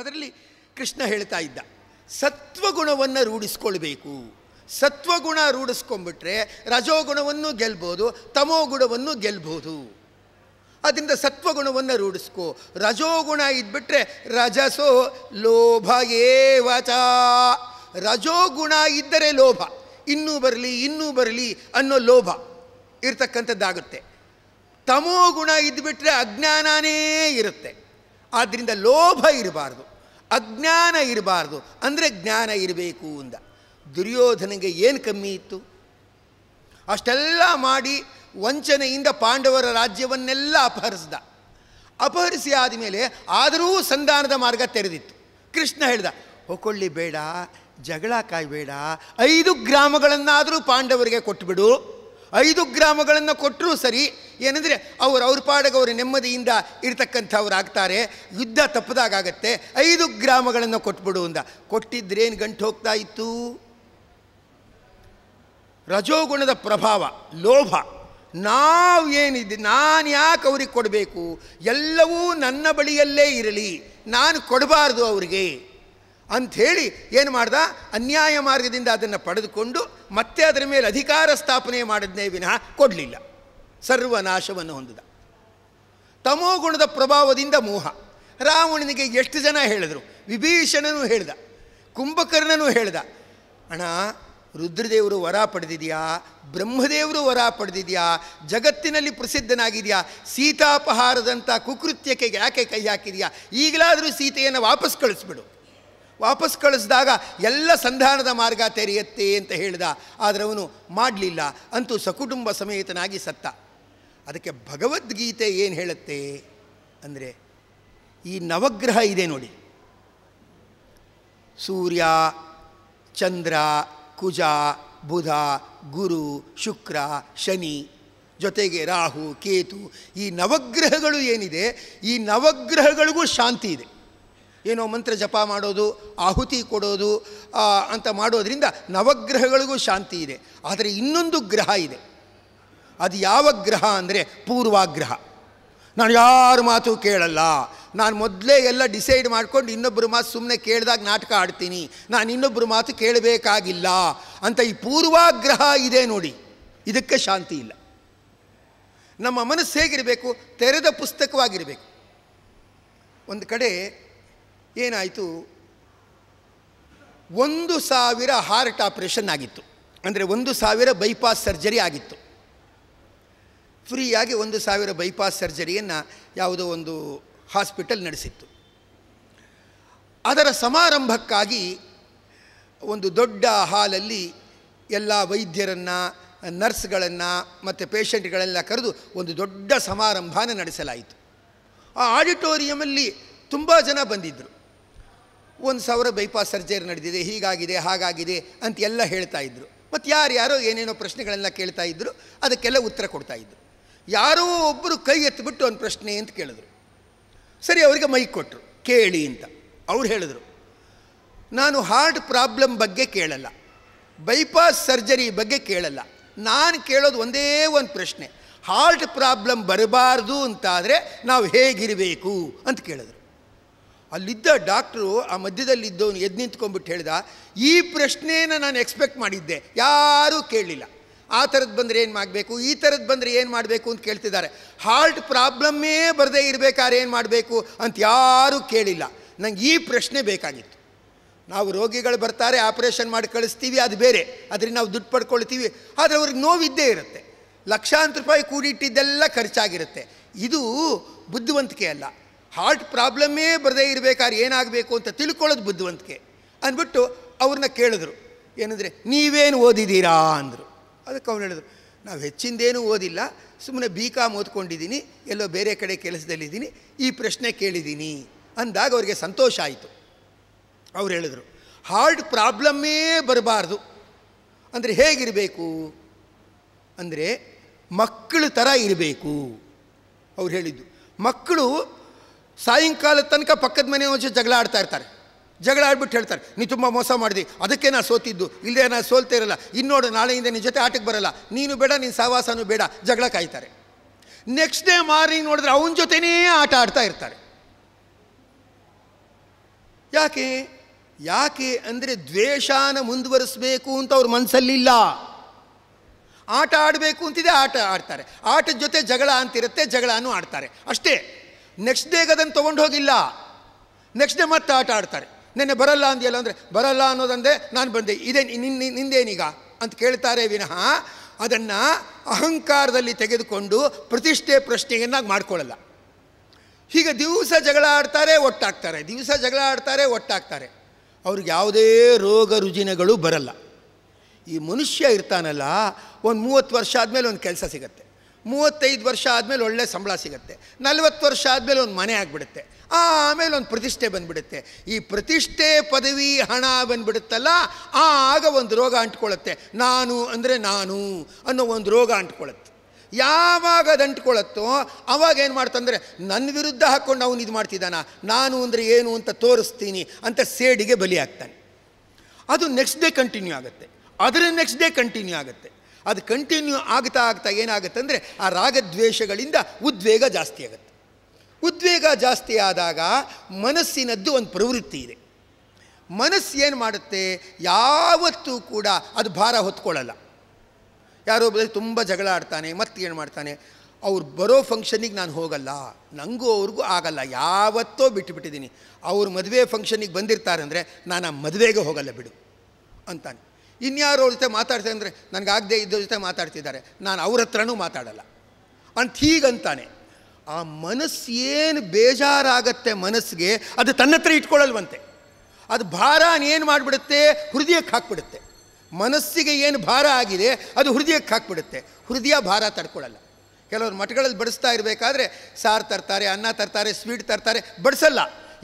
ಅದರಲ್ಲಿ ಕೃಷ್ಣ ಹೇಳ್ತಾ ಇದ್ದ ಸತ್ವಗುಣವನ್ನು ರೂಢಿಸ್ಕೊಳ್ಬೇಕು ಸತ್ವಗುಣ ರೂಢಿಸ್ಕೊಂಬಿಟ್ರೆ ರಜೋಗುಣವನ್ನು ಗೆಲ್ಬೋದು ತಮೋಗುಣವನ್ನು ಗೆಲ್ಬೋದು ಅದರಿಂದ ಸತ್ವಗುಣವನ್ನು ರೂಢಿಸ್ಕೊ ರಜೋಗುಣ ಇದ್ಬಿಟ್ರೆ ರಜಸೋ ಲೋಭ ಏವಚ ರಜೋಗುಣ ಇದ್ದರೆ ಲೋಭ ಇನ್ನೂ ಬರಲಿ ಇನ್ನೂ ಬರಲಿ ಅನ್ನೋ ಲೋಭ ಇರತಕ್ಕಂಥದ್ದಾಗುತ್ತೆ ತಮೋಗುಣ ಇದ್ಬಿಟ್ರೆ ಅಜ್ಞಾನನೇ ಇರುತ್ತೆ ಆದ್ದರಿಂದ ಲೋಭ ಇರಬಾರ್ದು ಅಜ್ಞಾನ ಇರಬಾರ್ದು ಅಂದರೆ ಜ್ಞಾನ ಇರಬೇಕು ಅಂದ ದುರ್ಯೋಧನಿಗೆ ಏನು ಕಮ್ಮಿ ಇತ್ತು ಅಷ್ಟೆಲ್ಲ ಮಾಡಿ ವಂಚನೆಯಿಂದ ಪಾಂಡವರ ರಾಜ್ಯವನ್ನೆಲ್ಲ ಅಪಹರಿಸ್ದ ಅಪಹರಿಸಿ ಆದಮೇಲೆ ಆದರೂ ಸಂಧಾನದ ಮಾರ್ಗ ತೆರೆದಿತ್ತು ಕೃಷ್ಣ ಹೇಳ್ದ ಹೊಕೊಳ್ಳಿ ಬೇಡ ಜಗಳ ಬೇಡ ಐದು ಗ್ರಾಮಗಳನ್ನಾದರೂ ಪಾಂಡವರಿಗೆ ಕೊಟ್ಟುಬಿಡು ಐದು ಗ್ರಾಮಗಳನ್ನು ಕೊಟ್ಟರೂ ಸರಿ ಏನಂದರೆ ಅವರು ಅವ್ರ ಪಾಡಗ ಅವರ ನೆಮ್ಮದಿಯಿಂದ ಇರ್ತಕ್ಕಂಥವ್ರು ಆಗ್ತಾರೆ ಯುದ್ಧ ತಪ್ಪದಾಗತ್ತೆ ಐದು ಗ್ರಾಮಗಳನ್ನು ಕೊಟ್ಬಿಡು ಅಂದ ಕೊಟ್ಟಿದ್ರೇನು ಗಂಟು ಹೋಗ್ತಾ ಇತ್ತು ರಜೋಗುಣದ ಪ್ರಭಾವ ಲೋಭ ನಾವು ಏನಿದೆ ನಾನು ಯಾಕೆ ಅವ್ರಿಗೆ ಕೊಡಬೇಕು ಎಲ್ಲವೂ ನನ್ನ ಬಳಿಯಲ್ಲೇ ಇರಲಿ ನಾನು ಕೊಡಬಾರ್ದು ಅವರಿಗೆ ಅಂಥೇಳಿ ಏನು ಮಾಡ್ದ ಅನ್ಯಾಯ ಮಾರ್ಗದಿಂದ ಅದನ್ನು ಪಡೆದುಕೊಂಡು ಮತ್ತೆ ಅದರ ಮೇಲೆ ಅಧಿಕಾರ ಸ್ಥಾಪನೆ ಮಾಡಿದ್ನೇ ವಿನಃ ಕೊಡಲಿಲ್ಲ ಸರ್ವನಾಶವನ್ನು ಹೊಂದಿದ ತಮೋಗುಣದ ಪ್ರಭಾವದಿಂದ ಮೋಹ ರಾವಣನಿಗೆ ಎಷ್ಟು ಜನ ಹೇಳಿದರು ವಿಭೀಷಣನೂ ಹೇಳ್ದ ಕುಂಭಕರ್ಣನೂ ಹೇಳ್ದ ಅಣ್ಣ ರುದ್ರದೇವರು ವರ ಪಡೆದಿದೆಯಾ ಬ್ರಹ್ಮದೇವರು ವರ ಪಡೆದಿದೆಯಾ ಜಗತ್ತಿನಲ್ಲಿ ಪ್ರಸಿದ್ಧನಾಗಿದೆಯಾ ಸೀತಾಪಹಾರದಂಥ ಕುಕೃತ್ಯಕ್ಕೆ ಯಾಕೆ ಕೈ ಹಾಕಿದೆಯಾ ಈಗಲಾದರೂ ಸೀತೆಯನ್ನು ವಾಪಸ್ ಕಳಿಸ್ಬಿಡು ವಾಪಸ್ ಕಳಿಸಿದಾಗ ಎಲ್ಲ ಸಂಧಾನದ ಮಾರ್ಗ ತೆರೆಯತ್ತೆ ಅಂತ ಹೇಳಿದ ಆದರೆ ಅವನು ಮಾಡಲಿಲ್ಲ ಅಂತೂ ಸಕುಟುಂಬ ಸಮೇತನಾಗಿ ಸತ್ತ ಅದಕ್ಕೆ ಭಗವದ್ಗೀತೆ ಏನು ಹೇಳುತ್ತೆ ಅಂದರೆ ಈ ನವಗ್ರಹ ಇದೆ ನೋಡಿ ಸೂರ್ಯ ಚಂದ್ರ ಕುಜ ಬುಧ ಗುರು ಶುಕ್ರ ಶನಿ ಜೊತೆಗೆ ರಾಹು ಕೇತು ಈ ನವಗ್ರಹಗಳು ಏನಿದೆ ಈ ನವಗ್ರಹಗಳಿಗೂ ಶಾಂತಿ ಇದೆ ಏನೋ ಮಂತ್ರ ಜಪ ಮಾಡೋದು ಆಹುತಿ ಕೊಡೋದು ಅಂತ ಮಾಡೋದರಿಂದ ನವಗ್ರಹಗಳಿಗೂ ಶಾಂತಿ ಇದೆ ಆದರೆ ಇನ್ನೊಂದು ಗ್ರಹ ಇದೆ ಅದು ಯಾವ ಗ್ರಹ ಅಂದರೆ ಪೂರ್ವಾಗ್ರಹ ನಾನು ಯಾರ ಮಾತು ಕೇಳಲ್ಲ ನಾನು ಮೊದಲೇ ಎಲ್ಲ ಡಿಸೈಡ್ ಮಾಡ್ಕೊಂಡು ಇನ್ನೊಬ್ಬರ ಮಾತು ಸುಮ್ಮನೆ ಕೇಳಿದಾಗ ನಾಟಕ ಆಡ್ತೀನಿ ನಾನು ಇನ್ನೊಬ್ಬರ ಮಾತು ಕೇಳಬೇಕಾಗಿಲ್ಲ ಅಂತ ಈ ಪೂರ್ವಾಗ್ರಹ ಇದೆ ನೋಡಿ ಇದಕ್ಕೆ ಶಾಂತಿ ಇಲ್ಲ ನಮ್ಮ ಮನಸ್ಸು ಹೇಗಿರಬೇಕು ತೆರೆದ ಪುಸ್ತಕವಾಗಿರಬೇಕು ಒಂದು ಕಡೆ ಏನಾಯಿತು ಒಂದು ಸಾವಿರ ಹಾರ್ಟ್ ಆಪರೇಷನ್ ಆಗಿತ್ತು ಅಂದರೆ ಒಂದು ಸಾವಿರ ಬೈಪಾಸ್ ಸರ್ಜರಿ ಆಗಿತ್ತು ಫ್ರೀಯಾಗಿ ಒಂದು ಸಾವಿರ ಬೈಪಾಸ್ ಸರ್ಜರಿಯನ್ನು ಯಾವುದೋ ಒಂದು ಹಾಸ್ಪಿಟಲ್ ನಡೆಸಿತ್ತು ಅದರ ಸಮಾರಂಭಕ್ಕಾಗಿ ಒಂದು ದೊಡ್ಡ ಹಾಲಲ್ಲಿ ಎಲ್ಲ ವೈದ್ಯರನ್ನು ನರ್ಸ್ಗಳನ್ನು ಮತ್ತು ಪೇಷಂಟ್ಗಳೆಲ್ಲ ಕರೆದು ಒಂದು ದೊಡ್ಡ ಸಮಾರಂಭನ ನಡೆಸಲಾಯಿತು ಆ ಆಡಿಟೋರಿಯಮಲ್ಲಿ ತುಂಬ ಜನ ಬಂದಿದ್ದರು ಒಂದು ಸಾವಿರ ಬೈಪಾಸ್ ಸರ್ಜರಿ ನಡೆದಿದೆ ಹೀಗಾಗಿದೆ ಹಾಗಾಗಿದೆ ಅಂತ ಎಲ್ಲ ಹೇಳ್ತಾ ಇದ್ದರು ಮತ್ತು ಯಾರ್ಯಾರೋ ಏನೇನೋ ಪ್ರಶ್ನೆಗಳೆಲ್ಲ ಕೇಳ್ತಾ ಇದ್ದರು ಅದಕ್ಕೆಲ್ಲ ಉತ್ತರ ಕೊಡ್ತಾಯಿದ್ರು ಯಾರೋ ಒಬ್ಬರು ಕೈ ಎತ್ತಿಬಿಟ್ಟು ಒಂದು ಪ್ರಶ್ನೆ ಅಂತ ಕೇಳಿದ್ರು ಸರಿ ಅವರಿಗೆ ಮೈಕ್ ಕೊಟ್ಟರು ಕೇಳಿ ಅಂತ ಅವ್ರು ಹೇಳಿದ್ರು ನಾನು ಹಾರ್ಟ್ ಪ್ರಾಬ್ಲಮ್ ಬಗ್ಗೆ ಕೇಳಲ್ಲ ಬೈಪಾಸ್ ಸರ್ಜರಿ ಬಗ್ಗೆ ಕೇಳಲ್ಲ ನಾನು ಕೇಳೋದು ಒಂದೇ ಒಂದು ಪ್ರಶ್ನೆ ಹಾರ್ಟ್ ಪ್ರಾಬ್ಲಮ್ ಬರಬಾರ್ದು ಅಂತಾದರೆ ನಾವು ಹೇಗಿರಬೇಕು ಅಂತ ಕೇಳಿದ್ರು ಅಲ್ಲಿದ್ದ ಡಾಕ್ಟ್ರು ಆ ಮಧ್ಯದಲ್ಲಿದ್ದವನು ಎದ್ದು ನಿಂತ್ಕೊಂಡ್ಬಿಟ್ಟು ಹೇಳಿದ ಈ ಪ್ರಶ್ನೆಯನ್ನು ನಾನು ಎಕ್ಸ್ಪೆಕ್ಟ್ ಮಾಡಿದ್ದೆ ಯಾರೂ ಕೇಳಲಿಲ್ಲ ಆ ಥರದ್ದು ಬಂದರೆ ಏನು ಮಾಡಬೇಕು ಈ ಥರದ್ದು ಬಂದರೆ ಏನು ಮಾಡಬೇಕು ಅಂತ ಕೇಳ್ತಿದ್ದಾರೆ ಹಾರ್ಟ್ ಪ್ರಾಬ್ಲಮ್ಮೇ ಬರದೇ ಇರಬೇಕಾದ್ರೆ ಏನು ಮಾಡಬೇಕು ಅಂತ ಯಾರೂ ಕೇಳಿಲ್ಲ ನಂಗೆ ಈ ಪ್ರಶ್ನೆ ಬೇಕಾಗಿತ್ತು ನಾವು ರೋಗಿಗಳು ಬರ್ತಾರೆ ಆಪ್ರೇಷನ್ ಮಾಡಿ ಕಳಿಸ್ತೀವಿ ಅದು ಬೇರೆ ಅದರಿಂದ ನಾವು ದುಡ್ಡು ಪಡ್ಕೊಳ್ತೀವಿ ಆದರೆ ಅವ್ರಿಗೆ ನೋವಿದ್ದೇ ಇರುತ್ತೆ ಲಕ್ಷಾಂತರ ರೂಪಾಯಿ ಕೂಡಿಟ್ಟಿದ್ದೆಲ್ಲ ಖರ್ಚಾಗಿರುತ್ತೆ ಇದು ಬುದ್ಧಿವಂತಿಕೆ ಅಲ್ಲ ಹಾರ್ಟ್ ಪ್ರಾಬ್ಲಮ್ಮೇ ಬರದೇ ಇರಬೇಕಾದ್ರೆ ಏನಾಗಬೇಕು ಅಂತ ತಿಳ್ಕೊಳ್ಳೋದು ಬುದ್ಧಿವಂತಿಕೆ ಅಂದ್ಬಿಟ್ಟು ಅವ್ರನ್ನ ಕೇಳಿದ್ರು ಏನಂದರೆ ನೀವೇನು ಓದಿದ್ದೀರಾ ಅಂದರು ಅದಕ್ಕೆ ಅವ್ರು ಹೇಳಿದ್ರು ನಾವು ಹೆಚ್ಚಿಂದೇನೂ ಓದಿಲ್ಲ ಸುಮ್ಮನೆ ಬಿ ಕಾಮ್ ಓದ್ಕೊಂಡಿದ್ದೀನಿ ಎಲ್ಲೋ ಬೇರೆ ಕಡೆ ಕೆಲಸದಲ್ಲಿದ್ದೀನಿ ಈ ಪ್ರಶ್ನೆ ಕೇಳಿದ್ದೀನಿ ಅಂದಾಗ ಅವರಿಗೆ ಸಂತೋಷ ಆಯಿತು ಅವ್ರು ಹೇಳಿದರು ಹಾರ್ಟ್ ಪ್ರಾಬ್ಲಮ್ಮೇ ಬರಬಾರ್ದು ಅಂದರೆ ಹೇಗಿರಬೇಕು ಅಂದರೆ ಮಕ್ಕಳು ಥರ ಇರಬೇಕು ಅವ್ರು ಹೇಳಿದ್ದು ಮಕ್ಕಳು ಸಾಯಂಕಾಲ ತನಕ ಪಕ್ಕದ ಮನೆ ಮುಂಚೆ ಜಗಳ ಆಡ್ತಾ ಇರ್ತಾರೆ ಜಗಳ ಆಡ್ಬಿಟ್ಟು ಹೇಳ್ತಾರೆ ನೀ ತುಂಬ ಮೋಸ ಮಾಡಿದೆ ಅದಕ್ಕೆ ನಾನು ಸೋತಿದ್ದು ಇಲ್ಲದೆ ನಾನು ಸೋಲ್ತಾ ಇರಲ್ಲ ಇನ್ನೋಡು ನಾಳೆಯಿಂದ ನಿನ್ನ ಜೊತೆ ಆಟಕ್ಕೆ ಬರಲ್ಲ ನೀನು ಬೇಡ ನಿನ್ನ ಸಹವಾಸನೂ ಬೇಡ ಜಗಳ ಕಾಯ್ತಾರೆ ನೆಕ್ಸ್ಟ್ ಡೇ ಮಾರಿ ನೋಡಿದ್ರೆ ಅವನ ಜೊತೆನೇ ಆಟ ಆಡ್ತಾ ಇರ್ತಾರೆ ಯಾಕೆ ಯಾಕೆ ಅಂದರೆ ದ್ವೇಷಾನ ಮುಂದುವರಿಸಬೇಕು ಅಂತ ಅವ್ರ ಮನಸ್ಸಲ್ಲಿಲ್ಲ ಆಟ ಆಡಬೇಕು ಅಂತಿದೆ ಆಟ ಆಡ್ತಾರೆ ಆಟದ ಜೊತೆ ಜಗಳ ಅಂತಿರುತ್ತೆ ಜಗಳನೂ ಆಡ್ತಾರೆ ಅಷ್ಟೇ ನೆಕ್ಸ್ಟ್ ಡೇಗೆ ಅದನ್ನು ತೊಗೊಂಡು ಹೋಗಿಲ್ಲ ನೆಕ್ಸ್ಟ್ ಡೇ ಮತ್ತೆ ಆಟ ಆಡ್ತಾರೆ ನೆನ್ನೆ ಬರಲ್ಲ ಅಂದಿಯಲ್ಲ ಅಂದರೆ ಬರಲ್ಲ ಅನ್ನೋದಂದೇ ನಾನು ಬಂದೆ ಇದೇ ನಿನ್ನ ನಿಂದೇನೀಗ ಅಂತ ಕೇಳ್ತಾರೆ ವಿನಃ ಅದನ್ನು ಅಹಂಕಾರದಲ್ಲಿ ತೆಗೆದುಕೊಂಡು ಪ್ರತಿಷ್ಠೆ ಪ್ರಶ್ನೆಯನ್ನಾಗಿ ಮಾಡ್ಕೊಳ್ಳಲ್ಲ ಹೀಗೆ ದಿವಸ ಜಗಳ ಆಡ್ತಾರೆ ಒಟ್ಟಾಗ್ತಾರೆ ದಿವಸ ಜಗಳ ಆಡ್ತಾರೆ ಒಟ್ಟಾಗ್ತಾರೆ ಅವ್ರಿಗೆ ಯಾವುದೇ ರೋಗ ರುಜಿನಗಳು ಬರಲ್ಲ ಈ ಮನುಷ್ಯ ಇರ್ತಾನಲ್ಲ ಒಂದು ಮೂವತ್ತು ವರ್ಷ ಆದಮೇಲೆ ಒಂದು ಕೆಲಸ ಸಿಗತ್ತೆ ಮೂವತ್ತೈದು ವರ್ಷ ಆದಮೇಲೆ ಒಳ್ಳೆ ಸಂಬಳ ಸಿಗುತ್ತೆ ನಲವತ್ತು ವರ್ಷ ಆದಮೇಲೆ ಒಂದು ಮನೆ ಆಗಿಬಿಡುತ್ತೆ ಆಮೇಲೆ ಒಂದು ಪ್ರತಿಷ್ಠೆ ಬಂದುಬಿಡುತ್ತೆ ಈ ಪ್ರತಿಷ್ಠೆ ಪದವಿ ಹಣ ಬಂದುಬಿಡುತ್ತಲ್ಲ ಆಗ ಒಂದು ರೋಗ ಅಂಟ್ಕೊಳ್ಳುತ್ತೆ ನಾನು ಅಂದರೆ ನಾನು ಅನ್ನೋ ಒಂದು ರೋಗ ಅಂಟ್ಕೊಳ್ಳುತ್ತೆ ಯಾವಾಗ ಅದು ಅಂಟ್ಕೊಳ್ಳುತ್ತೋ ಅವಾಗ ಏನು ಮಾಡ್ತಂದರೆ ನನ್ನ ವಿರುದ್ಧ ಹಾಕ್ಕೊಂಡು ಅವನು ಇದು ಮಾಡ್ತಿದ್ದಾನ ನಾನು ಅಂದರೆ ಏನು ಅಂತ ತೋರಿಸ್ತೀನಿ ಅಂತ ಸೇಡಿಗೆ ಬಲಿಯಾಗ್ತಾನೆ ಅದು ನೆಕ್ಸ್ಟ್ ಡೇ ಕಂಟಿನ್ಯೂ ಆಗುತ್ತೆ ಅದರ ನೆಕ್ಸ್ಟ್ ಡೇ ಕಂಟಿನ್ಯೂ ಆಗುತ್ತೆ ಅದು ಕಂಟಿನ್ಯೂ ಆಗ್ತಾ ಆಗ್ತಾ ಏನಾಗುತ್ತೆ ಅಂದರೆ ಆ ರಾಗದ್ವೇಷಗಳಿಂದ ಉದ್ವೇಗ ಜಾಸ್ತಿ ಆಗುತ್ತೆ ಉದ್ವೇಗ ಜಾಸ್ತಿ ಆದಾಗ ಮನಸ್ಸಿನದ್ದು ಒಂದು ಪ್ರವೃತ್ತಿ ಇದೆ ಮನಸ್ಸು ಏನು ಮಾಡುತ್ತೆ ಯಾವತ್ತೂ ಕೂಡ ಅದು ಭಾರ ಹೊತ್ಕೊಳ್ಳಲ್ಲ ಬಂದರೆ ತುಂಬ ಜಗಳ ಆಡ್ತಾನೆ ಮತ್ತೆ ಏನು ಮಾಡ್ತಾನೆ ಅವ್ರು ಬರೋ ಫಂಕ್ಷನಿಗೆ ನಾನು ಹೋಗಲ್ಲ ನನಗೂ ಅವ್ರಿಗೂ ಆಗಲ್ಲ ಯಾವತ್ತೋ ಬಿಟ್ಟುಬಿಟ್ಟಿದ್ದೀನಿ ಅವ್ರ ಮದುವೆ ಫಂಕ್ಷನಿಗೆ ಬಂದಿರ್ತಾರೆ ಅಂದರೆ ನಾನು ಆ ಮದುವೆಗೆ ಹೋಗಲ್ಲ ಬಿಡು ಅಂತಾನೆ ಇನ್ಯಾರೋ ಅವ್ರ ಜೊತೆ ಮಾತಾಡ್ತಾರೆ ಅಂದರೆ ನನಗಾಗದೆ ಇದ್ರ ಜೊತೆ ಮಾತಾಡ್ತಿದ್ದಾರೆ ನಾನು ಅವ್ರ ಹತ್ರನೂ ಮಾತಾಡಲ್ಲ ಅಂತ ಹೀಗಂತಾನೆ ಆ ಮನಸ್ಸು ಏನು ಬೇಜಾರಾಗತ್ತೆ ಮನಸ್ಸಿಗೆ ಅದು ತನ್ನ ಹತ್ರ ಇಟ್ಕೊಳ್ಳಲ್ವಂತೆ ಅದು ಭಾರ ಏನು ಮಾಡಿಬಿಡುತ್ತೆ ಹೃದಯಕ್ಕೆ ಹಾಕ್ಬಿಡುತ್ತೆ ಮನಸ್ಸಿಗೆ ಏನು ಭಾರ ಆಗಿದೆ ಅದು ಹೃದಯಕ್ಕೆ ಹಾಕ್ಬಿಡುತ್ತೆ ಹೃದಯ ಭಾರ ತಡ್ಕೊಳ್ಳಲ್ಲ ಕೆಲವರು ಮಠಗಳಲ್ಲಿ ಬಡಿಸ್ತಾ ಇರಬೇಕಾದ್ರೆ ಸಾರು ತರ್ತಾರೆ ಅನ್ನ ತರ್ತಾರೆ ಸ್ವೀಟ್ ತರ್ತಾರೆ ಬಡಿಸಲ್ಲ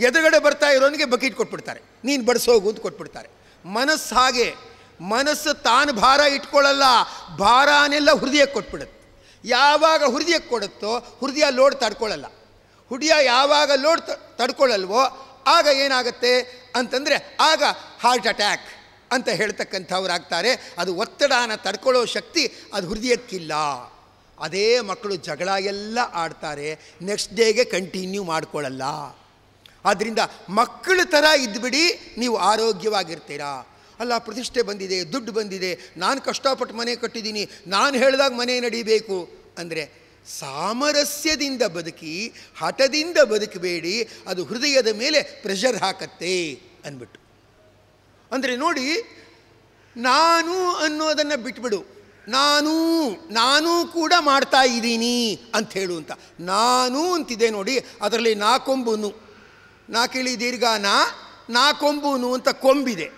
ಎದುರುಗಡೆ ಬರ್ತಾ ಇರೋನಿಗೆ ಬಕೀಟ್ ಕೊಟ್ಬಿಡ್ತಾರೆ ನೀನು ಬಡಿಸೋಗು ಅಂತ ಕೊಟ್ಬಿಡ್ತಾರೆ ಮನಸ್ಸು ಹಾಗೆ ಮನಸ್ಸು ತಾನು ಭಾರ ಇಟ್ಕೊಳ್ಳಲ್ಲ ಭಾರನೆಲ್ಲ ಹೃದಯಕ್ಕೆ ಕೊಟ್ಬಿಡುತ್ತೆ ಯಾವಾಗ ಹೃದಯಕ್ಕೆ ಕೊಡುತ್ತೋ ಹೃದಯ ಲೋಡ್ ತಡ್ಕೊಳ್ಳಲ್ಲ ಹುಡಿಯ ಯಾವಾಗ ಲೋಡ್ ತಡ್ಕೊಳ್ಳಲ್ವೋ ಆಗ ಏನಾಗುತ್ತೆ ಅಂತಂದರೆ ಆಗ ಹಾರ್ಟ್ ಅಟ್ಯಾಕ್ ಅಂತ ಆಗ್ತಾರೆ ಅದು ಒತ್ತಡನ ತಡ್ಕೊಳ್ಳೋ ಶಕ್ತಿ ಅದು ಹೃದಯಕ್ಕಿಲ್ಲ ಅದೇ ಮಕ್ಕಳು ಜಗಳ ಎಲ್ಲ ಆಡ್ತಾರೆ ನೆಕ್ಸ್ಟ್ ಡೇಗೆ ಕಂಟಿನ್ಯೂ ಮಾಡ್ಕೊಳ್ಳಲ್ಲ ಆದ್ದರಿಂದ ಮಕ್ಕಳ ಥರ ಇದ್ಬಿಡಿ ನೀವು ಆರೋಗ್ಯವಾಗಿರ್ತೀರಾ ಅಲ್ಲ ಪ್ರತಿಷ್ಠೆ ಬಂದಿದೆ ದುಡ್ಡು ಬಂದಿದೆ ನಾನು ಕಷ್ಟಪಟ್ಟು ಮನೆ ಕಟ್ಟಿದ್ದೀನಿ ನಾನು ಹೇಳಿದಾಗ ಮನೆ ನಡಿಬೇಕು ಅಂದರೆ ಸಾಮರಸ್ಯದಿಂದ ಬದುಕಿ ಹಠದಿಂದ ಬದುಕಬೇಡಿ ಅದು ಹೃದಯದ ಮೇಲೆ ಪ್ರೆಷರ್ ಹಾಕತ್ತೆ ಅಂದ್ಬಿಟ್ಟು ಅಂದರೆ ನೋಡಿ ನಾನು ಅನ್ನೋದನ್ನು ಬಿಟ್ಬಿಡು ನಾನು ನಾನೂ ಕೂಡ ಮಾಡ್ತಾ ಇದ್ದೀನಿ ಅಂತ ಹೇಳು ಅಂತ ನಾನು ಅಂತಿದೆ ನೋಡಿ ಅದರಲ್ಲಿ ನಾ ಕೊಂಬುನು ನಾ ಕೇಳಿ ದೀರ್ಘ ನಾ ಕೊಂಬುನು ಅಂತ ಕೊಂಬಿದೆ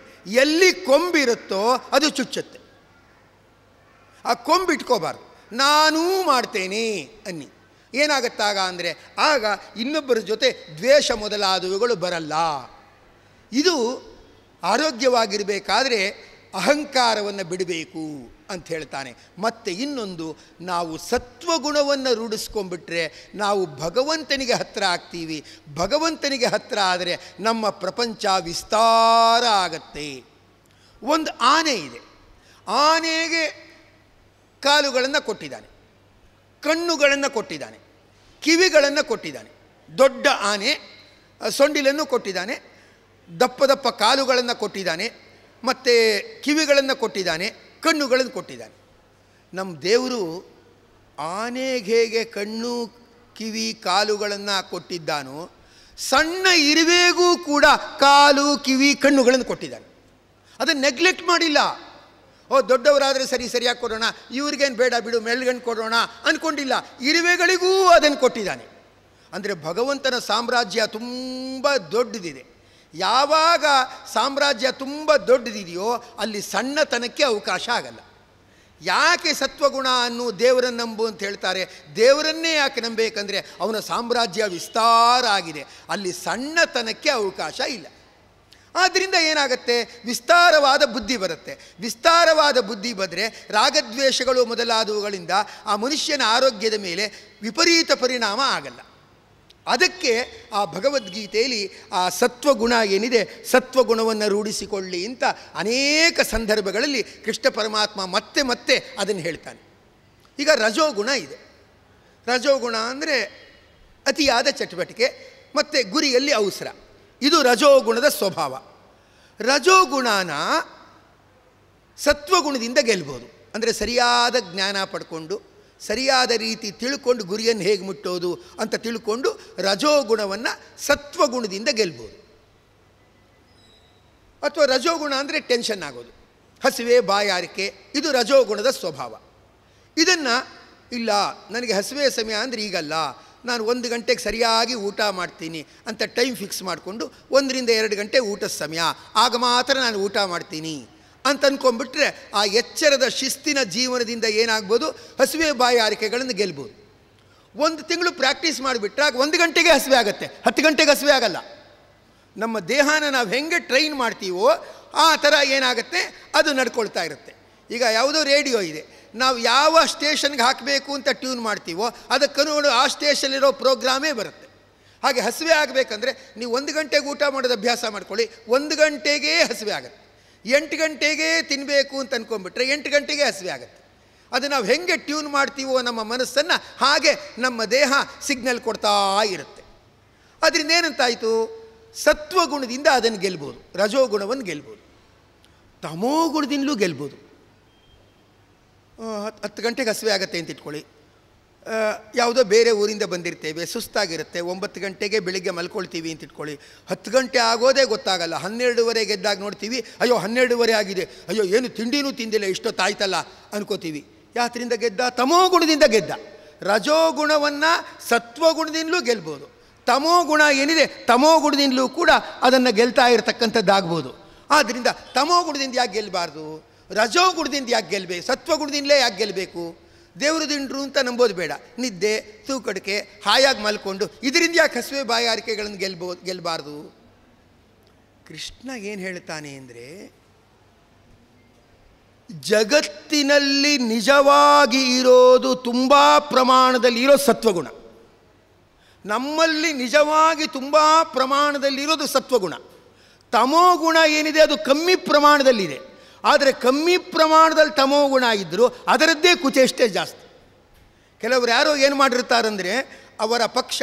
ಎಲ್ಲಿ ಕೊಂಬಿರುತ್ತೋ ಅದು ಚುಚ್ಚುತ್ತೆ ಆ ಕೊಂಬಿಟ್ಕೋಬಾರ್ದು ನಾನೂ ಮಾಡ್ತೇನೆ ಅನ್ನಿ ಏನಾಗುತ್ತಾಗ ಅಂದರೆ ಆಗ ಇನ್ನೊಬ್ಬರ ಜೊತೆ ದ್ವೇಷ ಮೊದಲಾದವುಗಳು ಬರಲ್ಲ ಇದು ಆರೋಗ್ಯವಾಗಿರಬೇಕಾದ್ರೆ ಅಹಂಕಾರವನ್ನು ಬಿಡಬೇಕು ಅಂತ ಹೇಳ್ತಾನೆ ಮತ್ತು ಇನ್ನೊಂದು ನಾವು ಸತ್ವಗುಣವನ್ನು ರೂಢಿಸ್ಕೊಂಡ್ಬಿಟ್ರೆ ನಾವು ಭಗವಂತನಿಗೆ ಹತ್ತಿರ ಆಗ್ತೀವಿ ಭಗವಂತನಿಗೆ ಹತ್ತಿರ ಆದರೆ ನಮ್ಮ ಪ್ರಪಂಚ ವಿಸ್ತಾರ ಆಗತ್ತೆ ಒಂದು ಆನೆ ಇದೆ ಆನೆಗೆ ಕಾಲುಗಳನ್ನು ಕೊಟ್ಟಿದ್ದಾನೆ ಕಣ್ಣುಗಳನ್ನು ಕೊಟ್ಟಿದ್ದಾನೆ ಕಿವಿಗಳನ್ನು ಕೊಟ್ಟಿದ್ದಾನೆ ದೊಡ್ಡ ಆನೆ ಸೊಂಡಿಲನ್ನು ಕೊಟ್ಟಿದ್ದಾನೆ ದಪ್ಪ ದಪ್ಪ ಕಾಲುಗಳನ್ನು ಕೊಟ್ಟಿದ್ದಾನೆ ಮತ್ತು ಕಿವಿಗಳನ್ನು ಕೊಟ್ಟಿದ್ದಾನೆ ಕಣ್ಣುಗಳನ್ನು ಕೊಟ್ಟಿದ್ದಾನೆ ನಮ್ಮ ದೇವರು ಆನೆಗೆ ಹೇಗೆ ಕಣ್ಣು ಕಿವಿ ಕಾಲುಗಳನ್ನು ಕೊಟ್ಟಿದ್ದಾನೋ ಸಣ್ಣ ಇರುವೆಗೂ ಕೂಡ ಕಾಲು ಕಿವಿ ಕಣ್ಣುಗಳನ್ನು ಕೊಟ್ಟಿದ್ದಾನೆ ಅದನ್ನು ನೆಗ್ಲೆಕ್ಟ್ ಮಾಡಿಲ್ಲ ಓ ದೊಡ್ಡವರಾದರೆ ಸರಿ ಸರಿಯಾಗಿ ಕೊಡೋಣ ಇವ್ರಿಗೇನು ಬೇಡ ಬಿಡು ಮೆಳ್ಗಣ್ಣು ಕೊಡೋಣ ಅಂದ್ಕೊಂಡಿಲ್ಲ ಇರುವೆಗಳಿಗೂ ಅದನ್ನು ಕೊಟ್ಟಿದ್ದಾನೆ ಅಂದರೆ ಭಗವಂತನ ಸಾಮ್ರಾಜ್ಯ ತುಂಬ ದೊಡ್ಡದಿದೆ ಯಾವಾಗ ಸಾಮ್ರಾಜ್ಯ ತುಂಬ ದೊಡ್ಡದಿದೆಯೋ ಅಲ್ಲಿ ಸಣ್ಣತನಕ್ಕೆ ಅವಕಾಶ ಆಗಲ್ಲ ಯಾಕೆ ಸತ್ವಗುಣ ಅನ್ನು ದೇವರನ್ನು ನಂಬು ಅಂತ ಹೇಳ್ತಾರೆ ದೇವರನ್ನೇ ಯಾಕೆ ನಂಬಬೇಕಂದ್ರೆ ಅವನ ಸಾಮ್ರಾಜ್ಯ ವಿಸ್ತಾರ ಆಗಿದೆ ಅಲ್ಲಿ ಸಣ್ಣತನಕ್ಕೆ ಅವಕಾಶ ಇಲ್ಲ ಆದ್ದರಿಂದ ಏನಾಗುತ್ತೆ ವಿಸ್ತಾರವಾದ ಬುದ್ಧಿ ಬರುತ್ತೆ ವಿಸ್ತಾರವಾದ ಬುದ್ಧಿ ಬಂದರೆ ರಾಗದ್ವೇಷಗಳು ಮೊದಲಾದವುಗಳಿಂದ ಆ ಮನುಷ್ಯನ ಆರೋಗ್ಯದ ಮೇಲೆ ವಿಪರೀತ ಪರಿಣಾಮ ಆಗಲ್ಲ ಅದಕ್ಕೆ ಆ ಭಗವದ್ಗೀತೆಯಲ್ಲಿ ಆ ಸತ್ವಗುಣ ಏನಿದೆ ಸತ್ವಗುಣವನ್ನು ರೂಢಿಸಿಕೊಳ್ಳಿ ಅಂತ ಅನೇಕ ಸಂದರ್ಭಗಳಲ್ಲಿ ಕೃಷ್ಣ ಪರಮಾತ್ಮ ಮತ್ತೆ ಮತ್ತೆ ಅದನ್ನು ಹೇಳ್ತಾನೆ ಈಗ ರಜೋಗುಣ ಇದೆ ರಜೋಗುಣ ಅಂದರೆ ಅತಿಯಾದ ಚಟುವಟಿಕೆ ಮತ್ತು ಗುರಿಯಲ್ಲಿ ಅವಸರ ಇದು ರಜೋಗುಣದ ಸ್ವಭಾವ ರಜೋಗುಣನ ಸತ್ವಗುಣದಿಂದ ಗೆಲ್ಬೋದು ಅಂದರೆ ಸರಿಯಾದ ಜ್ಞಾನ ಪಡ್ಕೊಂಡು ಸರಿಯಾದ ರೀತಿ ತಿಳ್ಕೊಂಡು ಗುರಿಯನ್ನು ಹೇಗೆ ಮುಟ್ಟೋದು ಅಂತ ತಿಳ್ಕೊಂಡು ರಜೋಗುಣವನ್ನು ಸತ್ವಗುಣದಿಂದ ಗೆಲ್ಬೋದು ಅಥವಾ ರಜೋಗುಣ ಅಂದರೆ ಟೆನ್ಷನ್ ಆಗೋದು ಹಸಿವೆ ಬಾಯಾರಿಕೆ ಇದು ರಜೋಗುಣದ ಸ್ವಭಾವ ಇದನ್ನು ಇಲ್ಲ ನನಗೆ ಹಸಿವೆ ಸಮಯ ಅಂದರೆ ಈಗಲ್ಲ ನಾನು ಒಂದು ಗಂಟೆಗೆ ಸರಿಯಾಗಿ ಊಟ ಮಾಡ್ತೀನಿ ಅಂತ ಟೈಮ್ ಫಿಕ್ಸ್ ಮಾಡಿಕೊಂಡು ಒಂದರಿಂದ ಎರಡು ಗಂಟೆ ಊಟದ ಸಮಯ ಆಗ ಮಾತ್ರ ನಾನು ಊಟ ಮಾಡ್ತೀನಿ ಅಂತ ಅಂದ್ಕೊಂಡ್ಬಿಟ್ರೆ ಆ ಎಚ್ಚರದ ಶಿಸ್ತಿನ ಜೀವನದಿಂದ ಏನಾಗ್ಬೋದು ಬಾಯಿ ಆರಿಕೆಗಳನ್ನು ಗೆಲ್ಬೋದು ಒಂದು ತಿಂಗಳು ಪ್ರಾಕ್ಟೀಸ್ ಮಾಡಿಬಿಟ್ರೆ ಒಂದು ಗಂಟೆಗೆ ಹಸಿವೆ ಆಗುತ್ತೆ ಹತ್ತು ಗಂಟೆಗೆ ಹಸಿವೆ ಆಗಲ್ಲ ನಮ್ಮ ದೇಹನ ನಾವು ಹೆಂಗೆ ಟ್ರೈನ್ ಮಾಡ್ತೀವೋ ಆ ಥರ ಏನಾಗುತ್ತೆ ಅದು ನಡ್ಕೊಳ್ತಾ ಇರುತ್ತೆ ಈಗ ಯಾವುದೋ ರೇಡಿಯೋ ಇದೆ ನಾವು ಯಾವ ಸ್ಟೇಷನ್ಗೆ ಹಾಕಬೇಕು ಅಂತ ಟ್ಯೂನ್ ಮಾಡ್ತೀವೋ ಅದಕ್ಕನುಗುಣ ಆ ಸ್ಟೇಷನಲ್ಲಿರೋ ಪ್ರೋಗ್ರಾಮೇ ಬರುತ್ತೆ ಹಾಗೆ ಹಸಿವೆ ಆಗಬೇಕಂದ್ರೆ ನೀವು ಒಂದು ಗಂಟೆಗೆ ಊಟ ಮಾಡೋದು ಅಭ್ಯಾಸ ಮಾಡ್ಕೊಳ್ಳಿ ಒಂದು ಗಂಟೆಗೇ ಹಸಿವೆ ಆಗುತ್ತೆ ಎಂಟು ಗಂಟೆಗೆ ತಿನ್ನಬೇಕು ಅಂತ ಅಂದ್ಕೊಂಡ್ಬಿಟ್ರೆ ಎಂಟು ಗಂಟೆಗೆ ಹಸಿವೆ ಆಗುತ್ತೆ ಅದು ನಾವು ಹೆಂಗೆ ಟ್ಯೂನ್ ಮಾಡ್ತೀವೋ ನಮ್ಮ ಮನಸ್ಸನ್ನು ಹಾಗೆ ನಮ್ಮ ದೇಹ ಸಿಗ್ನಲ್ ಕೊಡ್ತಾ ಇರುತ್ತೆ ಅದರಿಂದ ಏನಂತಾಯಿತು ಸತ್ವಗುಣದಿಂದ ಅದನ್ನು ಗೆಲ್ಬೋದು ರಜೋಗುಣವನ್ನು ಗೆಲ್ಬೋದು ತಮೋಗುಣದಿಂದಲೂ ಗೆಲ್ಬೋದು ಹತ್ತು ಹತ್ತು ಗಂಟೆಗೆ ಹಸಿವೆ ಆಗುತ್ತೆ ಅಂತ ಇಟ್ಕೊಳ್ಳಿ ಯಾವುದೋ ಬೇರೆ ಊರಿಂದ ಬಂದಿರ್ತೇವೆ ಸುಸ್ತಾಗಿರುತ್ತೆ ಒಂಬತ್ತು ಗಂಟೆಗೆ ಬೆಳಿಗ್ಗೆ ಮಲ್ಕೊಳ್ತೀವಿ ಅಂತ ಇಟ್ಕೊಳ್ಳಿ ಹತ್ತು ಗಂಟೆ ಆಗೋದೇ ಗೊತ್ತಾಗಲ್ಲ ಹನ್ನೆರಡುವರೆ ಗೆದ್ದಾಗ ನೋಡ್ತೀವಿ ಅಯ್ಯೋ ಹನ್ನೆರಡುವರೆ ಆಗಿದೆ ಅಯ್ಯೋ ಏನು ತಿಂಡಿನೂ ತಿಂದಿಲ್ಲ ಇಷ್ಟೊತ್ತಾಯ್ತಲ್ಲ ಅನ್ಕೋತೀವಿ ಯಾತ್ರಿಂದ ಗೆದ್ದ ತಮೋಗುಣದಿಂದ ಗೆದ್ದ ರಜೋಗುಣವನ್ನು ಸತ್ವಗುಣದಿಂದಲೂ ಗೆಲ್ಬೋದು ಗುಣ ಏನಿದೆ ತಮೋಗುಣದಿಂದಲೂ ಕೂಡ ಅದನ್ನು ಗೆಲ್ತಾ ಇರತಕ್ಕಂಥದ್ದಾಗ್ಬೋದು ಆದ್ದರಿಂದ ತಮೋಗುಣದಿಂದ ಯಾಕೆ ಗೆಲ್ಲಬಾರ್ದು ರಜೋಗುಣದಿಂದ ಯಾಕೆ ಗೆಲ್ಲಬೇಕು ಸತ್ವಗುಣದಿಂದಲೇ ಯಾಕೆ ಗೆಲ್ಲಬೇಕು ದೇವರು ದಿಂಡ್ರು ಅಂತ ನಂಬೋದು ಬೇಡ ನಿದ್ದೆ ತೂಕಡಿಕೆ ಹಾಯಾಗಿ ಮಲ್ಕೊಂಡು ಇದರಿಂದ ಯಾಕೆ ಹಸುವೆ ಬಾಯಾರಿಕೆಗಳನ್ನು ಗೆಲ್ಬೋ ಗೆಲ್ಲಬಾರ್ದು ಕೃಷ್ಣ ಏನು ಹೇಳ್ತಾನೆ ಅಂದರೆ ಜಗತ್ತಿನಲ್ಲಿ ನಿಜವಾಗಿ ಇರೋದು ತುಂಬ ಪ್ರಮಾಣದಲ್ಲಿ ಇರೋ ಸತ್ವಗುಣ ನಮ್ಮಲ್ಲಿ ನಿಜವಾಗಿ ತುಂಬ ಪ್ರಮಾಣದಲ್ಲಿರೋದು ಸತ್ವಗುಣ ತಮೋಗುಣ ಏನಿದೆ ಅದು ಕಮ್ಮಿ ಪ್ರಮಾಣದಲ್ಲಿದೆ ಆದರೆ ಕಮ್ಮಿ ಪ್ರಮಾಣದಲ್ಲಿ ತಮೋ ಗುಣ ಆಗಿದ್ದರು ಅದರದ್ದೇ ಕುಚೇಷ್ಟೆ ಜಾಸ್ತಿ ಕೆಲವರು ಯಾರೋ ಏನು ಮಾಡಿರ್ತಾರಂದರೆ ಅವರ ಪಕ್ಷ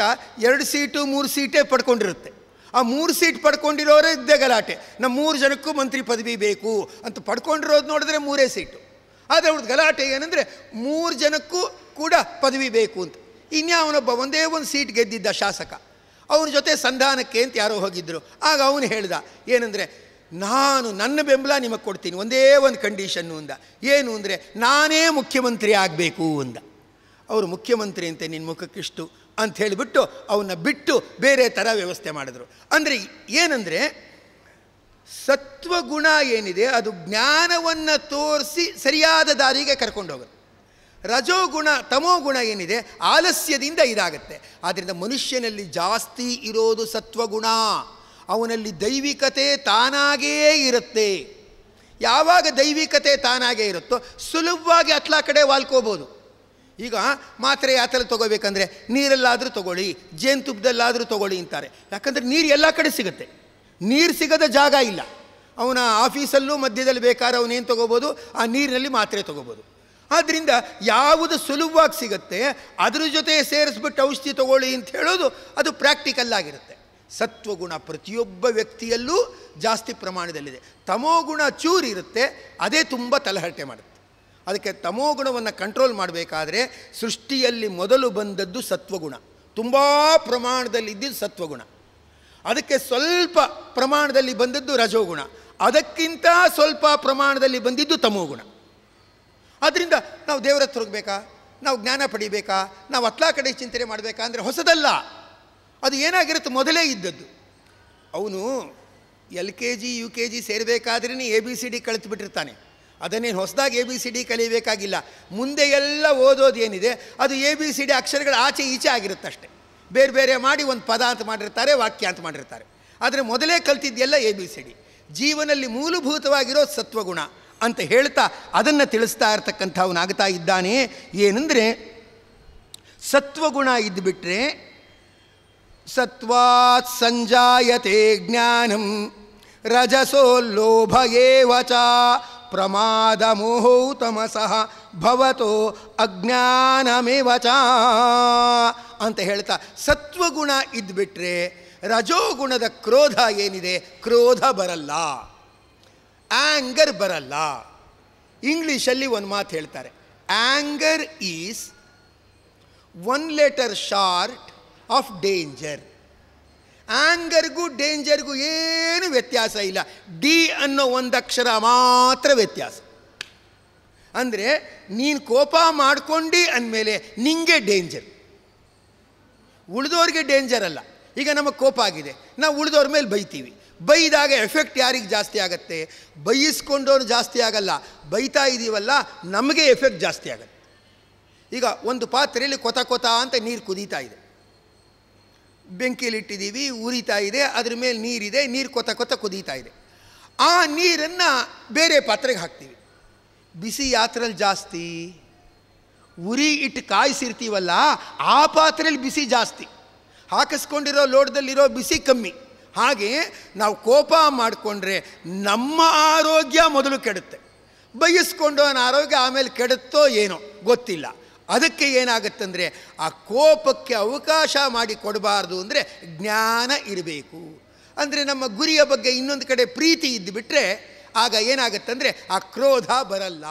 ಎರಡು ಸೀಟು ಮೂರು ಸೀಟೇ ಪಡ್ಕೊಂಡಿರುತ್ತೆ ಆ ಮೂರು ಸೀಟ್ ಪಡ್ಕೊಂಡಿರೋರೇ ಇದ್ದೇ ಗಲಾಟೆ ನಮ್ಮ ಮೂರು ಜನಕ್ಕೂ ಮಂತ್ರಿ ಪದವಿ ಬೇಕು ಅಂತ ಪಡ್ಕೊಂಡಿರೋದು ನೋಡಿದ್ರೆ ಮೂರೇ ಸೀಟು ಆದರೆ ಅವ್ರದ್ದು ಗಲಾಟೆ ಏನಂದರೆ ಮೂರು ಜನಕ್ಕೂ ಕೂಡ ಪದವಿ ಬೇಕು ಅಂತ ಇನ್ಯಾವನೊಬ್ಬ ಒಂದೇ ಒಂದು ಸೀಟ್ ಗೆದ್ದಿದ್ದ ಶಾಸಕ ಅವನ ಜೊತೆ ಸಂಧಾನಕ್ಕೆ ಅಂತ ಯಾರೋ ಹೋಗಿದ್ದರು ಆಗ ಅವನು ಹೇಳ್ದ ಏನಂದರೆ ನಾನು ನನ್ನ ಬೆಂಬಲ ನಿಮಗೆ ಕೊಡ್ತೀನಿ ಒಂದೇ ಒಂದು ಕಂಡೀಷನ್ನು ಅಂದ ಏನು ಅಂದರೆ ನಾನೇ ಮುಖ್ಯಮಂತ್ರಿ ಆಗಬೇಕು ಅಂದ ಅವರು ಮುಖ್ಯಮಂತ್ರಿ ಅಂತೆ ನಿನ್ನ ಮುಖಕ್ಕಿಷ್ಟು ಅಂತ ಹೇಳಿಬಿಟ್ಟು ಅವನ್ನ ಬಿಟ್ಟು ಬೇರೆ ಥರ ವ್ಯವಸ್ಥೆ ಮಾಡಿದ್ರು ಅಂದರೆ ಏನಂದರೆ ಸತ್ವಗುಣ ಏನಿದೆ ಅದು ಜ್ಞಾನವನ್ನು ತೋರಿಸಿ ಸರಿಯಾದ ದಾರಿಗೆ ಕರ್ಕೊಂಡು ಹೋಗುತ್ತೆ ರಜೋಗುಣ ತಮೋಗುಣ ಏನಿದೆ ಆಲಸ್ಯದಿಂದ ಇದಾಗುತ್ತೆ ಆದ್ದರಿಂದ ಮನುಷ್ಯನಲ್ಲಿ ಜಾಸ್ತಿ ಇರೋದು ಸತ್ವಗುಣ ಅವನಲ್ಲಿ ದೈವಿಕತೆ ತಾನಾಗೇ ಇರುತ್ತೆ ಯಾವಾಗ ದೈವಿಕತೆ ತಾನಾಗೇ ಇರುತ್ತೋ ಸುಲಭವಾಗಿ ಅತ್ಲ ಕಡೆ ವಾಲ್ಕೋಬೋದು ಈಗ ಮಾತ್ರೆ ಯಾತಲ್ಲಿ ತೊಗೋಬೇಕಂದ್ರೆ ನೀರಲ್ಲಾದರೂ ತೊಗೊಳ್ಳಿ ಜೇನುತುಪ್ಪದಲ್ಲಾದರೂ ತೊಗೊಳ್ಳಿ ಅಂತಾರೆ ಯಾಕಂದರೆ ನೀರು ಎಲ್ಲ ಕಡೆ ಸಿಗುತ್ತೆ ನೀರು ಸಿಗದ ಜಾಗ ಇಲ್ಲ ಅವನ ಆಫೀಸಲ್ಲೂ ಮಧ್ಯದಲ್ಲಿ ಬೇಕಾದ್ರೆ ಅವನೇನು ತೊಗೋಬೋದು ಆ ನೀರಿನಲ್ಲಿ ಮಾತ್ರೆ ತೊಗೋಬೋದು ಆದ್ದರಿಂದ ಯಾವುದು ಸುಲಭವಾಗಿ ಸಿಗುತ್ತೆ ಅದ್ರ ಜೊತೆ ಸೇರಿಸ್ಬಿಟ್ಟು ಔಷಧಿ ತೊಗೊಳ್ಳಿ ಅಂತ ಹೇಳೋದು ಅದು ಪ್ರಾಕ್ಟಿಕಲ್ ಆಗಿರುತ್ತೆ ಸತ್ವಗುಣ ಪ್ರತಿಯೊಬ್ಬ ವ್ಯಕ್ತಿಯಲ್ಲೂ ಜಾಸ್ತಿ ಪ್ರಮಾಣದಲ್ಲಿದೆ ತಮೋಗುಣ ಚೂರು ಇರುತ್ತೆ ಅದೇ ತುಂಬ ತಲೆಹರಟೆ ಮಾಡುತ್ತೆ ಅದಕ್ಕೆ ತಮೋಗುಣವನ್ನು ಕಂಟ್ರೋಲ್ ಮಾಡಬೇಕಾದ್ರೆ ಸೃಷ್ಟಿಯಲ್ಲಿ ಮೊದಲು ಬಂದದ್ದು ಸತ್ವಗುಣ ತುಂಬ ಪ್ರಮಾಣದಲ್ಲಿ ಇದ್ದಿದ್ದು ಸತ್ವಗುಣ ಅದಕ್ಕೆ ಸ್ವಲ್ಪ ಪ್ರಮಾಣದಲ್ಲಿ ಬಂದದ್ದು ರಜೋಗುಣ ಅದಕ್ಕಿಂತ ಸ್ವಲ್ಪ ಪ್ರಮಾಣದಲ್ಲಿ ಬಂದಿದ್ದು ತಮೋಗುಣ ಆದ್ದರಿಂದ ನಾವು ದೇವರ ಹೋಗಬೇಕಾ ನಾವು ಜ್ಞಾನ ಪಡಿಬೇಕಾ ನಾವು ಅತ್ಲಾ ಕಡೆ ಚಿಂತನೆ ಮಾಡಬೇಕಾ ಅಂದರೆ ಹೊಸದಲ್ಲ ಅದು ಏನಾಗಿರುತ್ತೆ ಮೊದಲೇ ಇದ್ದದ್ದು ಅವನು L K G U K G ಸೇರಬೇಕಾದ್ರೇ ಎ ಬಿ ಸಿ ಡಿ ಕಳಿಸ್ಬಿಟ್ಟಿರ್ತಾನೆ ಅದನ್ನೇನು ಹೊಸದಾಗಿ ಎ ಬಿ ಸಿ ಡಿ ಕಲಿಬೇಕಾಗಿಲ್ಲ ಮುಂದೆ ಎಲ್ಲ ಓದೋದು ಏನಿದೆ ಅದು ಎ ಬಿ ಸಿ ಡಿ ಅಕ್ಷರಗಳ ಆಚೆ ಈಚೆ ಆಗಿರುತ್ತಷ್ಟೆ ಬೇರೆ ಬೇರೆ ಮಾಡಿ ಒಂದು ಪದ ಅಂತ ಮಾಡಿರ್ತಾರೆ ವಾಕ್ಯ ಅಂತ ಮಾಡಿರ್ತಾರೆ ಆದರೆ ಮೊದಲೇ ಕಲ್ತಿದ್ದೆಲ್ಲ ಎ ಬಿ ಸಿ ಡಿ ಜೀವನದಲ್ಲಿ ಮೂಲಭೂತವಾಗಿರೋ ಸತ್ವಗುಣ ಅಂತ ಹೇಳ್ತಾ ಅದನ್ನು ತಿಳಿಸ್ತಾ ಇರ್ತಕ್ಕಂಥವನಾಗ್ತಾ ಇದ್ದಾನೆ ಏನಂದರೆ ಸತ್ವಗುಣ ಇದ್ದುಬಿಟ್ರೆ ಸತ್ವಾತ್ ಸಂಜಾಯತೆ ಜ್ಞಾನ ರಜಸೋ एव ಪ್ರಮಾದ ಮೋಹೌ ತಮಸೋ ಭವತೋ ಅಜ್ಞಾನಮೇವ ಅಂತ ಹೇಳ್ತಾ ಸತ್ವಗುಣ ಇದ್ಬಿಟ್ರೆ ರಜೋಗುಣದ ಕ್ರೋಧ ಏನಿದೆ ಕ್ರೋಧ ಬರಲ್ಲ ಆ್ಯಂಗರ್ ಬರಲ್ಲ ಇಂಗ್ಲೀಷಲ್ಲಿ ಒಂದು ಮಾತು ಹೇಳ್ತಾರೆ anger is one letter short of danger ಆ್ಯಂಗರ್ಗೂ ಡೇಂಜರ್ಗೂ ಏನು ವ್ಯತ್ಯಾಸ ಇಲ್ಲ ಡಿ ಅನ್ನೋ ಒಂದಕ್ಷರ ಮಾತ್ರ ವ್ಯತ್ಯಾಸ ಅಂದರೆ ನೀನು ಕೋಪ ಮಾಡ್ಕೊಂಡು ಅಂದಮೇಲೆ ನಿಂಗೆ ಡೇಂಜರ್ ಉಳಿದೋರಿಗೆ ಡೇಂಜರ್ ಅಲ್ಲ ಈಗ ನಮಗೆ ಕೋಪ ಆಗಿದೆ ನಾವು ಉಳಿದವ್ರ ಮೇಲೆ ಬೈತೀವಿ ಬೈದಾಗ ಎಫೆಕ್ಟ್ ಯಾರಿಗೆ ಜಾಸ್ತಿ ಆಗುತ್ತೆ ಬೈಸ್ಕೊಂಡವ್ರು ಜಾಸ್ತಿ ಆಗಲ್ಲ ಬೈತಾ ಇದ್ದೀವಲ್ಲ ನಮಗೆ ಎಫೆಕ್ಟ್ ಜಾಸ್ತಿ ಆಗುತ್ತೆ ಈಗ ಒಂದು ಪಾತ್ರೆಯಲ್ಲಿ ಕೊತ ಕೊತ ಅಂತ ನೀರು ಕುದೀತಾ ಇದೆ ಬೆಂಕಿಯಲ್ಲಿಟ್ಟಿದ್ದೀವಿ ಉರಿತಾ ಇದೆ ಅದ್ರ ಮೇಲೆ ನೀರಿದೆ ನೀರು ಕೊತ ಕೊತ ಕುದೀತಾ ಇದೆ ಆ ನೀರನ್ನು ಬೇರೆ ಪಾತ್ರೆಗೆ ಹಾಕ್ತೀವಿ ಬಿಸಿ ಯಾತ್ರಲ್ಲಿ ಜಾಸ್ತಿ ಉರಿ ಇಟ್ಟು ಕಾಯಿಸಿರ್ತೀವಲ್ಲ ಆ ಪಾತ್ರೆಯಲ್ಲಿ ಬಿಸಿ ಜಾಸ್ತಿ ಹಾಕಿಸ್ಕೊಂಡಿರೋ ಲೋಟದಲ್ಲಿರೋ ಬಿಸಿ ಕಮ್ಮಿ ಹಾಗೆ ನಾವು ಕೋಪ ಮಾಡಿಕೊಂಡ್ರೆ ನಮ್ಮ ಆರೋಗ್ಯ ಮೊದಲು ಕೆಡುತ್ತೆ ಬಯಸ್ಕೊಂಡು ಆರೋಗ್ಯ ಆಮೇಲೆ ಕೆಡುತ್ತೋ ಏನೋ ಗೊತ್ತಿಲ್ಲ ಅದಕ್ಕೆ ಏನಾಗುತ್ತಂದರೆ ಆ ಕೋಪಕ್ಕೆ ಅವಕಾಶ ಮಾಡಿ ಕೊಡಬಾರ್ದು ಅಂದರೆ ಜ್ಞಾನ ಇರಬೇಕು ಅಂದರೆ ನಮ್ಮ ಗುರಿಯ ಬಗ್ಗೆ ಇನ್ನೊಂದು ಕಡೆ ಪ್ರೀತಿ ಇದ್ದುಬಿಟ್ರೆ ಆಗ ಏನಾಗುತ್ತಂದರೆ ಆ ಕ್ರೋಧ ಬರಲ್ಲ